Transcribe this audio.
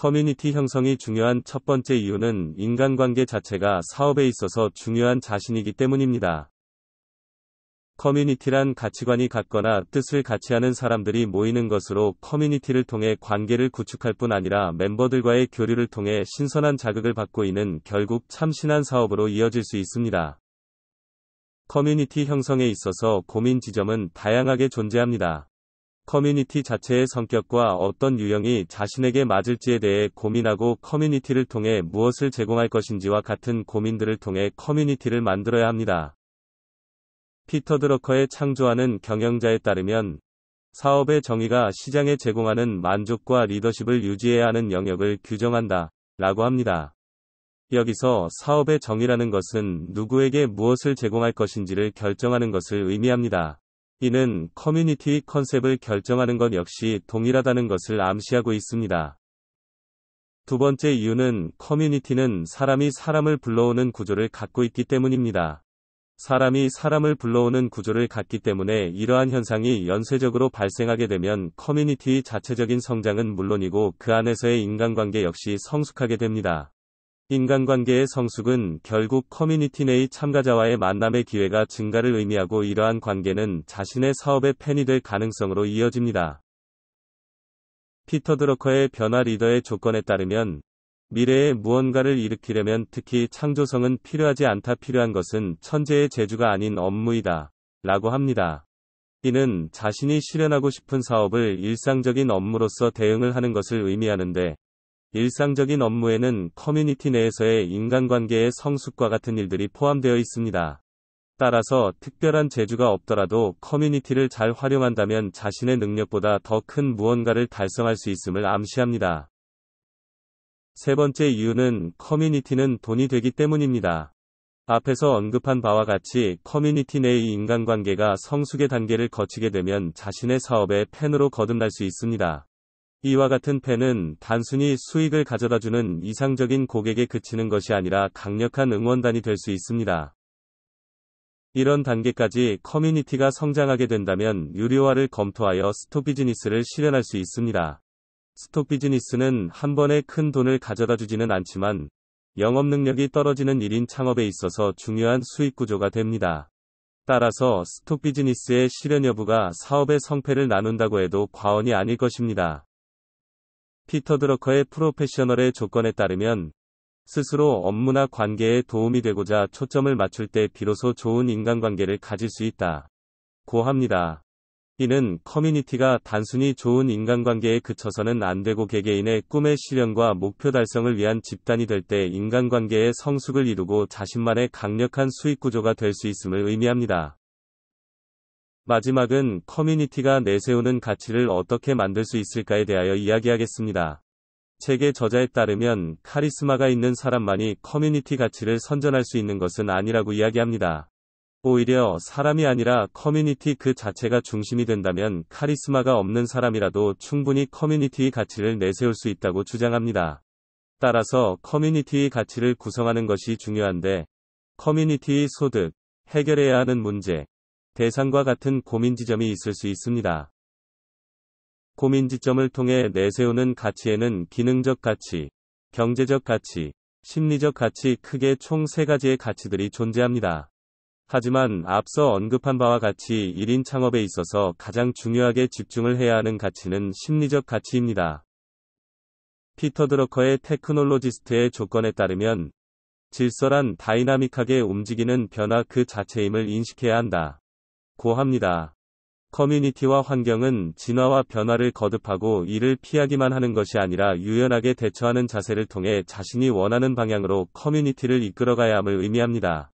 커뮤니티 형성이 중요한 첫 번째 이유는 인간관계 자체가 사업에 있어서 중요한 자신이기 때문입니다. 커뮤니티란 가치관이 같거나 뜻을 같이 하는 사람들이 모이는 것으로 커뮤니티를 통해 관계를 구축할 뿐 아니라 멤버들과의 교류를 통해 신선한 자극을 받고 있는 결국 참신한 사업으로 이어질 수 있습니다. 커뮤니티 형성에 있어서 고민 지점은 다양하게 존재합니다. 커뮤니티 자체의 성격과 어떤 유형이 자신에게 맞을지에 대해 고민하고 커뮤니티를 통해 무엇을 제공할 것인지와 같은 고민들을 통해 커뮤니티를 만들어야 합니다. 피터 드러커의 창조하는 경영자에 따르면 사업의 정의가 시장에 제공하는 만족과 리더십을 유지해야 하는 영역을 규정한다 라고 합니다. 여기서 사업의 정의라는 것은 누구에게 무엇을 제공할 것인지를 결정하는 것을 의미합니다. 이는 커뮤니티 컨셉을 결정하는 것 역시 동일하다는 것을 암시하고 있습니다. 두 번째 이유는 커뮤니티는 사람이 사람을 불러오는 구조를 갖고 있기 때문입니다. 사람이 사람을 불러오는 구조를 갖기 때문에 이러한 현상이 연쇄적으로 발생하게 되면 커뮤니티 자체적인 성장은 물론이고 그 안에서의 인간관계 역시 성숙하게 됩니다. 인간관계의 성숙은 결국 커뮤니티 내의 참가자와의 만남의 기회가 증가를 의미하고 이러한 관계는 자신의 사업의 팬이 될 가능성으로 이어집니다. 피터 드러커의 변화 리더의 조건에 따르면 미래에 무언가를 일으키려면 특히 창조성은 필요하지 않다 필요한 것은 천재의 재주가 아닌 업무이다. 라고 합니다. 이는 자신이 실현하고 싶은 사업을 일상적인 업무로서 대응을 하는 것을 의미하는데 일상적인 업무에는 커뮤니티 내에서의 인간관계의 성숙과 같은 일들이 포함되어 있습니다. 따라서 특별한 재주가 없더라도 커뮤니티를 잘 활용한다면 자신의 능력보다 더 큰 무언가를 달성할 수 있음을 암시합니다. 세 번째 이유는 커뮤니티는 돈이 되기 때문입니다. 앞에서 언급한 바와 같이 커뮤니티 내의 인간관계가 성숙의 단계를 거치게 되면 자신의 사업의 팬으로 거듭날 수 있습니다. 이와 같은 팬은 단순히 수익을 가져다주는 이상적인 고객에 그치는 것이 아니라 강력한 응원단이 될 수 있습니다. 이런 단계까지 커뮤니티가 성장하게 된다면 유료화를 검토하여 스톡 비즈니스를 실현할 수 있습니다. 스톡 비즈니스는 한 번에 큰 돈을 가져다 주지는 않지만 영업 능력이 떨어지는 일인 창업에 있어서 중요한 수익 구조가 됩니다. 따라서 스톡 비즈니스의 실현 여부가 사업의 성패를 나눈다고 해도 과언이 아닐 것입니다. 피터 드러커의 프로페셔널의 조건에 따르면 스스로 업무나 관계에 도움이 되고자 초점을 맞출 때 비로소 좋은 인간관계를 가질 수 있다. 고 합니다. 이는 커뮤니티가 단순히 좋은 인간관계에 그쳐서는 안 되고 개개인의 꿈의 실현과 목표 달성을 위한 집단이 될 때 인간관계의 성숙을 이루고 자신만의 강력한 수익 구조가 될 수 있음을 의미합니다. 마지막은 커뮤니티가 내세우는 가치를 어떻게 만들 수 있을까에 대하여 이야기하겠습니다. 책의 저자에 따르면 카리스마가 있는 사람만이 커뮤니티 가치를 선전할 수 있는 것은 아니라고 이야기합니다. 오히려 사람이 아니라 커뮤니티 그 자체가 중심이 된다면 카리스마가 없는 사람이라도 충분히 커뮤니티의 가치를 내세울 수 있다고 주장합니다. 따라서 커뮤니티의 가치를 구성하는 것이 중요한데 커뮤니티의 소득, 해결해야 하는 문제, 대상과 같은 고민 지점이 있을 수 있습니다. 고민 지점을 통해 내세우는 가치에는 기능적 가치, 경제적 가치, 심리적 가치 크게 총 3가지의 가치들이 존재합니다. 하지만 앞서 언급한 바와 같이 1인 창업에 있어서 가장 중요하게 집중을 해야 하는 가치는 심리적 가치입니다. 피터 드러커의 테크놀로지스트의 조건에 따르면 질서란 다이나믹하게 움직이는 변화 그 자체임을 인식해야 한다. 고합니다. 커뮤니티와 환경은 진화와 변화를 거듭하고 이를 피하기만 하는 것이 아니라 유연하게 대처하는 자세를 통해 자신이 원하는 방향으로 커뮤니티를 이끌어가야 함을 의미합니다.